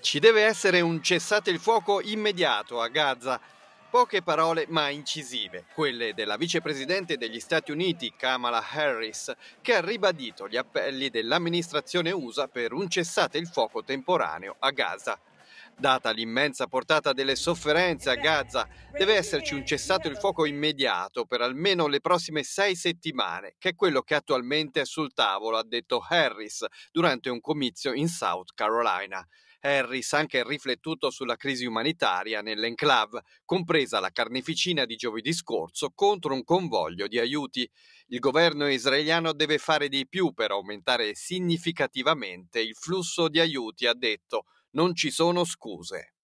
Ci deve essere un cessate il fuoco immediato a Gaza. Poche parole ma incisive, quelle della vicepresidente degli Stati Uniti Kamala Harris, che ha ribadito gli appelli dell'amministrazione USA per un cessate il fuoco temporaneo a Gaza. Data l'immensa portata delle sofferenze a Gaza, deve esserci un cessato il fuoco immediato per almeno le prossime sei settimane, che è quello che attualmente è sul tavolo, ha detto Harris durante un comizio in South Carolina. Harris ha anche riflettuto sulla crisi umanitaria nell'enclave, compresa la carneficina di giovedì scorso contro un convoglio di aiuti. Il governo israeliano deve fare di più per aumentare significativamente il flusso di aiuti, ha detto non ci sono scuse.